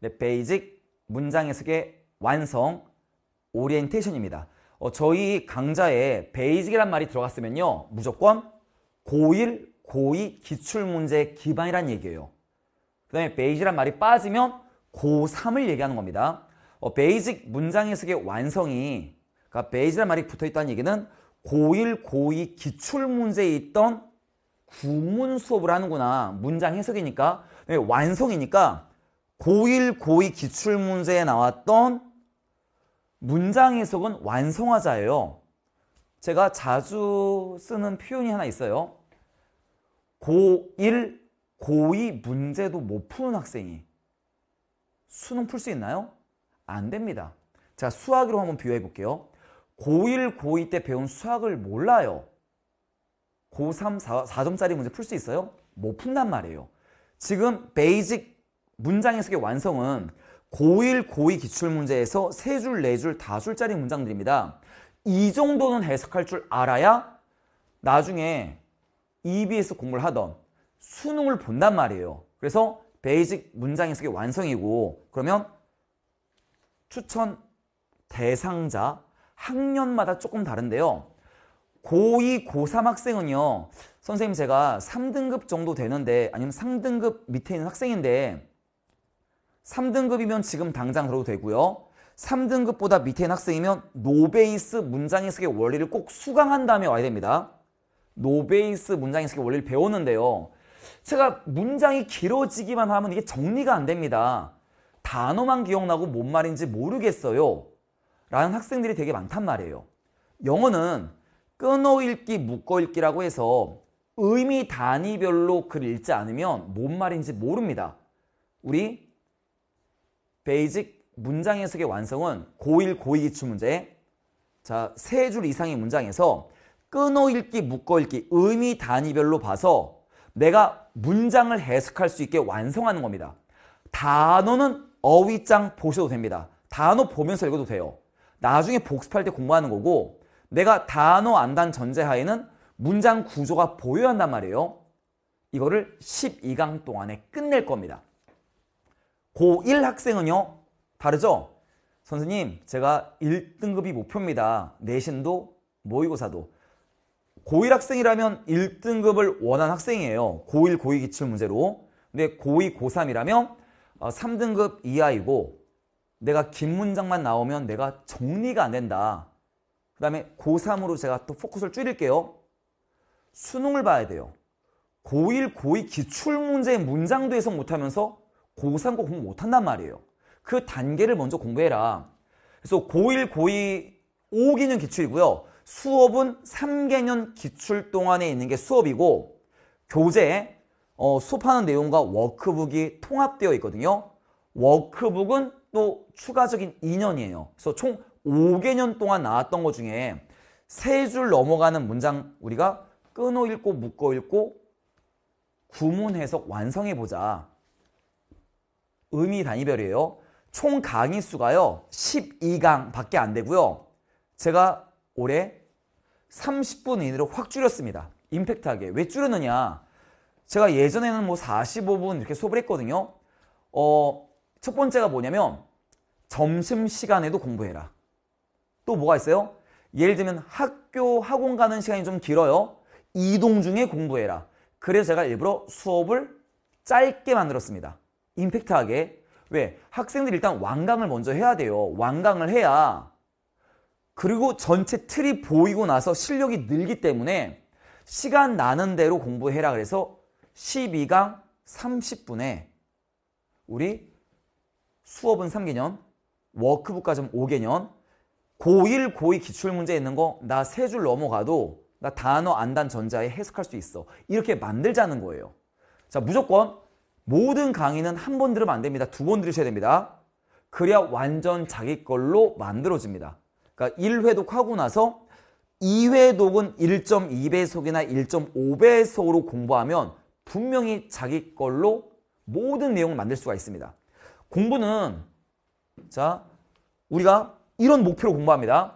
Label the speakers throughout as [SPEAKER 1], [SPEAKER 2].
[SPEAKER 1] 네, 베이직 문장 해석의 완성 오리엔테이션입니다. 어, 저희 강좌에 베이직이란 말이 들어갔으면요. 무조건 고1, 고2 기출문제 기반이란 얘기예요. 그 다음에 베이직이란 말이 빠지면 고3을 얘기하는 겁니다. 어, 베이직 문장 해석의 완성이 그러니까 베이직이란 말이 붙어있다는 얘기는 고1, 고2 기출문제에 있던 구문 수업을 하는구나. 문장 해석이니까 네, 완성이니까 고1, 고2 기출문제에 나왔던 문장 해석은 완성하자예요 제가 자주 쓰는 표현이 하나 있어요. 고1, 고2 문제도 못 푸는 학생이 수능 풀 수 있나요? 안 됩니다. 자, 수학으로 한번 비유해 볼게요. 고1, 고2 때 배운 수학을 몰라요. 고3, 4, 점짜리 문제 풀 수 있어요? 못 푼단 말이에요. 지금 베이직 문장 해석의 완성은 고1, 고2 기출문제에서 세 줄, 네 줄, 다 줄짜리 문장들입니다. 이 정도는 해석할 줄 알아야 나중에 EBS 공부를 하던 수능을 본단 말이에요. 그래서 베이직 문장 해석의 완성이고 그러면 추천 대상자 학년마다 조금 다른데요. 고2, 고3 학생은요. 선생님 제가 3등급 정도 되는데 아니면 3등급 밑에 있는 학생인데 3등급이면 지금 당장 들어도 되고요. 3등급보다 밑에 있는 학생이면 노베이스 문장 해석의 원리를 꼭 수강한 다음에 와야 됩니다. 노베이스 문장 해석의 원리를 배웠는데요. 제가 문장이 길어지기만 하면 이게 정리가 안 됩니다. 단어만 기억나고 뭔 말인지 모르겠어요. 라는 학생들이 되게 많단 말이에요. 영어는 끊어읽기, 묶어읽기라고 해서 의미 단위별로 글을 읽지 않으면 뭔 말인지 모릅니다. 우리 베이직 문장 해석의 완성은 고1, 고2기출 문제 자, 세 줄 이상의 문장에서 끊어 읽기, 묶어 읽기, 의미 단위별로 봐서 내가 문장을 해석할 수 있게 완성하는 겁니다. 단어는 어휘장 보셔도 됩니다. 단어 보면서 읽어도 돼요. 나중에 복습할 때 공부하는 거고 내가 단어 안단 전제하에는 문장 구조가 보여야 한단 말이에요. 이거를 12강 동안에 끝낼 겁니다. 고1 학생은요 다르죠? 선생님 제가 1등급이 목표입니다. 내신도 모의고사도 고1 학생이라면 1등급을 원한 학생이에요. 고1, 고2 기출문제로 근데 고2, 고3이라면 3등급 어, 이하이고 내가 긴 문장만 나오면 내가 정리가 안 된다. 그 다음에 고3으로 제가 또 포커스를 줄일게요. 수능을 봐야 돼요. 고1, 고2 기출문제 문장도 해석 못하면서 고3 거 공부 못한단 말이에요. 그 단계를 먼저 공부해라. 그래서 고1, 고2 5개년 기출이고요. 수업은 3개년 기출 동안에 있는 게 수업이고 교재에 어, 수업하는 내용과 워크북이 통합되어 있거든요. 워크북은 또 추가적인 2년이에요. 그래서 총 5개년 동안 나왔던 것 중에 세 줄 넘어가는 문장 우리가 끊어 읽고 묶어 읽고 구문 해석 완성해보자. 의미 단위별이에요. 총 강의 수가요. 12강밖에 안 되고요. 제가 올해 30분 이내로 확 줄였습니다. 임팩트하게. 왜 줄였느냐. 제가 예전에는 뭐 45분 이렇게 수업을 했거든요. 어, 첫 번째가 뭐냐면 점심시간에도 공부해라. 또 뭐가 있어요? 예를 들면 학교, 학원 가는 시간이 좀 길어요. 이동 중에 공부해라. 그래서 제가 일부러 수업을 짧게 만들었습니다. 임팩트하게 왜? 학생들이 일단 완강을 먼저 해야 돼요. 완강을 해야 그리고 전체 틀이 보이고 나서 실력이 늘기 때문에 시간 나는 대로 공부해라 그래서 12강 30분에 우리 수업은 3개년, 워크북 과정 5개년, 고1, 고2 기출문제 있는 거 나 세 줄 넘어가도 나 단어, 안단, 전자에 해석할 수 있어. 이렇게 만들자는 거예요. 자, 무조건 모든 강의는 한 번 들으면 안 됩니다. 두 번 들으셔야 됩니다. 그래야 완전 자기 걸로 만들어집니다. 그러니까 1회독 하고 나서 2회독은 1.2배속이나 1.5배속으로 공부하면 분명히 자기 걸로 모든 내용을 만들 수가 있습니다. 공부는 자 우리가 이런 목표로 공부합니다.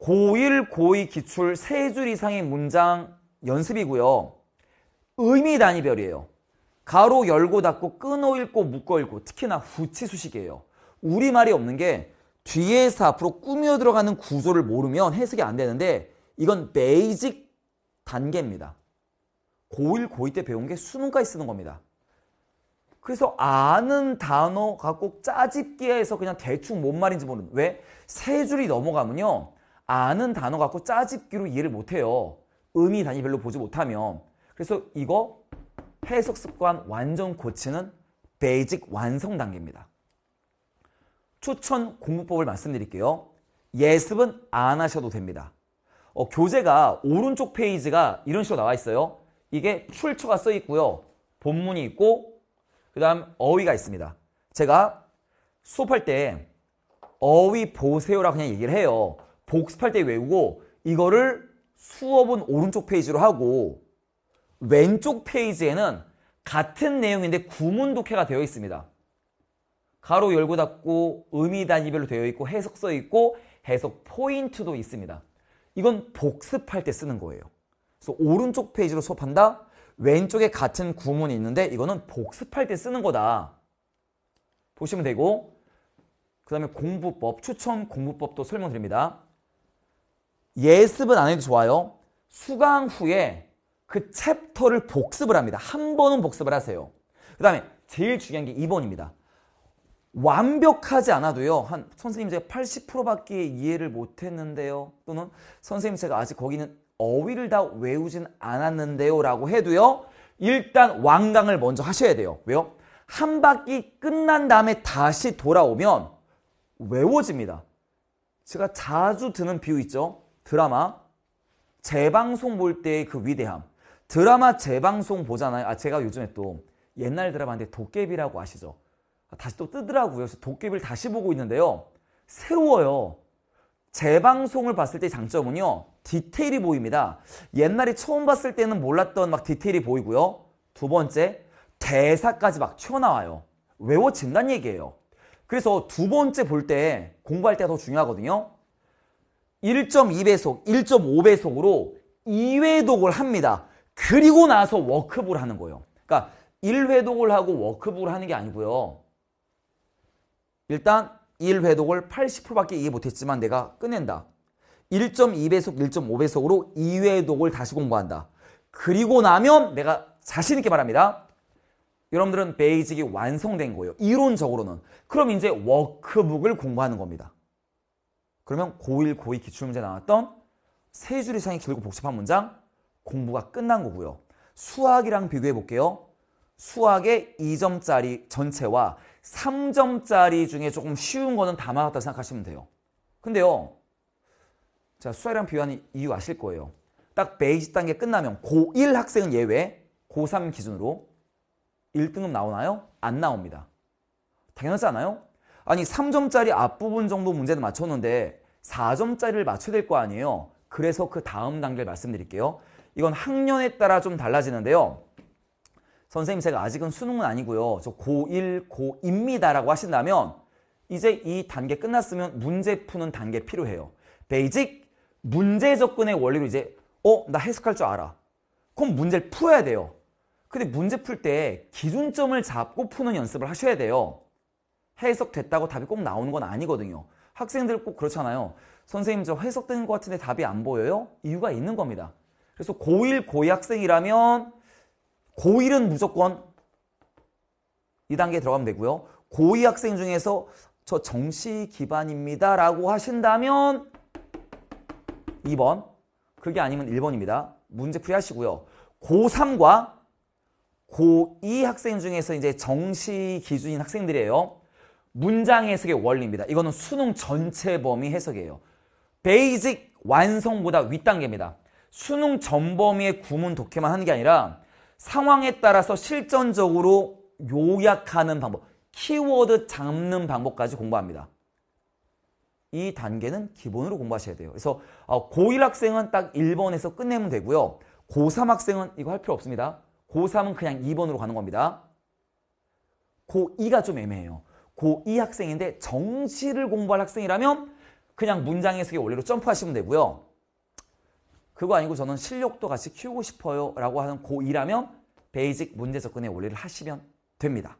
[SPEAKER 1] 고1, 고2 기출 3줄 이상의 문장 연습이고요. 의미 단위별이에요. 가로 열고 닫고 끊어 읽고 묶어 읽고 특히나 후치수식이에요. 우리말이 없는 게 뒤에서 앞으로 꾸며 들어가는 구조를 모르면 해석이 안 되는데 이건 베이직 단계입니다. 고1, 고2 때 배운 게 수능까지 쓰는 겁니다. 그래서 아는 단어 가꼭 짜집기에 해서 그냥 대충 뭔 말인지 모르는 왜? 세 줄이 넘어가면요. 아는 단어 갖고 짜집기로 이해를 못해요. 의미 단위 별로 보지 못하면. 그래서 이거 해석 습관 완전 고치는 베이직 완성 단계입니다. 추천 공부법을 말씀드릴게요. 예습은 안 하셔도 됩니다. 어, 교재가 오른쪽 페이지가 이런 식으로 나와 있어요. 이게 출처가 써 있고요. 본문이 있고 그 다음 어휘가 있습니다. 제가 수업할 때 어휘 보세요라 그냥 얘기를 해요. 복습할 때 외우고 이거를 수업은 오른쪽 페이지로 하고 왼쪽 페이지에는 같은 내용인데 구문 독해가 되어 있습니다. 가로 열고 닫고 의미 단위별로 되어 있고 해석서 있고 해석 포인트도 있습니다. 이건 복습할 때 쓰는 거예요. 그래서 오른쪽 페이지로 수업한다. 왼쪽에 같은 구문이 있는데 이거는 복습할 때 쓰는 거다. 보시면 되고 그 다음에 공부법, 추천 공부법도 설명드립니다. 예습은 안 해도 좋아요. 수강 후에 그 챕터를 복습을 합니다. 한 번은 복습을 하세요. 그 다음에 제일 중요한 게 2번입니다. 완벽하지 않아도요. 한 선생님 제가 80%밖에 이해를 못했는데요. 또는 선생님 제가 아직 거기는 어휘를 다 외우진 않았는데요. 라고 해도요. 일단 완강을 먼저 하셔야 돼요. 왜요? 한 바퀴 끝난 다음에 다시 돌아오면 외워집니다. 제가 자주 드는 비유 있죠? 드라마. 재방송 볼 때의 그 위대함. 드라마 재방송 보잖아요. 아 제가 요즘에 또 옛날 드라마인데 도깨비라고 아시죠? 아, 다시 또 뜨더라고요. 그래서 도깨비를 다시 보고 있는데요. 새로워요. 재방송을 봤을 때 장점은요. 디테일이 보입니다. 옛날에 처음 봤을 때는 몰랐던 막 디테일이 보이고요. 두 번째, 대사까지 막 튀어나와요. 외워진다는 얘기예요. 그래서 두 번째 볼 때 공부할 때가 더 중요하거든요. 1.2배속, 1.5배속으로 2회독을 합니다. 그리고 나서 워크북을 하는 거예요. 그러니까 1회독을 하고 워크북을 하는 게 아니고요. 일단 1회독을 80%밖에 이해 못했지만 내가 끝낸다. 1.2배속, 1.5배속으로 2회독을 다시 공부한다. 그리고 나면 내가 자신 있게 말합니다. 여러분들은 베이직이 완성된 거예요. 이론적으로는. 그럼 이제 워크북을 공부하는 겁니다. 그러면 고1, 고2 기출문제 나왔던 세 줄 이상의 길고 복잡한 문장 공부가 끝난 거고요. 수학이랑 비교해 볼게요. 수학의 2점짜리 전체와 3점짜리 중에 조금 쉬운 거는 담아놨다 생각하시면 돼요. 근데요. 자, 수학이랑 비교하는 이유 아실 거예요. 딱 베이직 단계 끝나면 고1 학생은 예외, 고3 기준으로 1등급 나오나요? 안 나옵니다. 당연하지 않아요? 아니 3점짜리 앞부분 정도 문제는 맞췄는데 4점짜리를 맞춰야 될 거 아니에요. 그래서 그 다음 단계를 말씀드릴게요. 이건 학년에 따라 좀 달라지는데요. 선생님 제가 아직은 수능은 아니고요. 저 고1, 고입니다 라고 하신다면 이제 이 단계 끝났으면 문제 푸는 단계 필요해요. 베이직 문제 접근의 원리로 이제 어? 나 해석할 줄 알아. 그럼 문제를 풀어야 돼요. 근데 문제 풀 때 기준점을 잡고 푸는 연습을 하셔야 돼요. 해석됐다고 답이 꼭 나오는 건 아니거든요. 학생들 꼭 그렇잖아요. 선생님 저 해석되는 것 같은데 답이 안 보여요? 이유가 있는 겁니다. 그래서 고1 고2 학생이라면 고1은 무조건 2단계에 들어가면 되고요. 고2 학생 중에서 저 정시 기반입니다 라고 하신다면 2번 그게 아니면 1번입니다. 문제 풀이하시고요. 고3과 고2 학생 중에서 이제 정시 기준인 학생들이에요. 문장 해석의 원리입니다. 이거는 수능 전체 범위 해석이에요. 베이직 완성보다 윗단계입니다. 수능 전범위의 구문 독해만 하는 게 아니라 상황에 따라서 실전적으로 요약하는 방법, 키워드 잡는 방법까지 공부합니다. 이 단계는 기본으로 공부하셔야 돼요. 그래서 어, 고1 학생은 딱 1번에서 끝내면 되고요. 고3 학생은 이거 할 필요 없습니다. 고3은 그냥 2번으로 가는 겁니다. 고2가 좀 애매해요. 고2 학생인데 정시를 공부할 학생이라면 그냥 문장 해석의 원리로 점프하시면 되고요. 그거 아니고 저는 실력도 같이 키우고 싶어요 라고 하는 고2라면 베이직 문제 접근의 원리를 하시면 됩니다.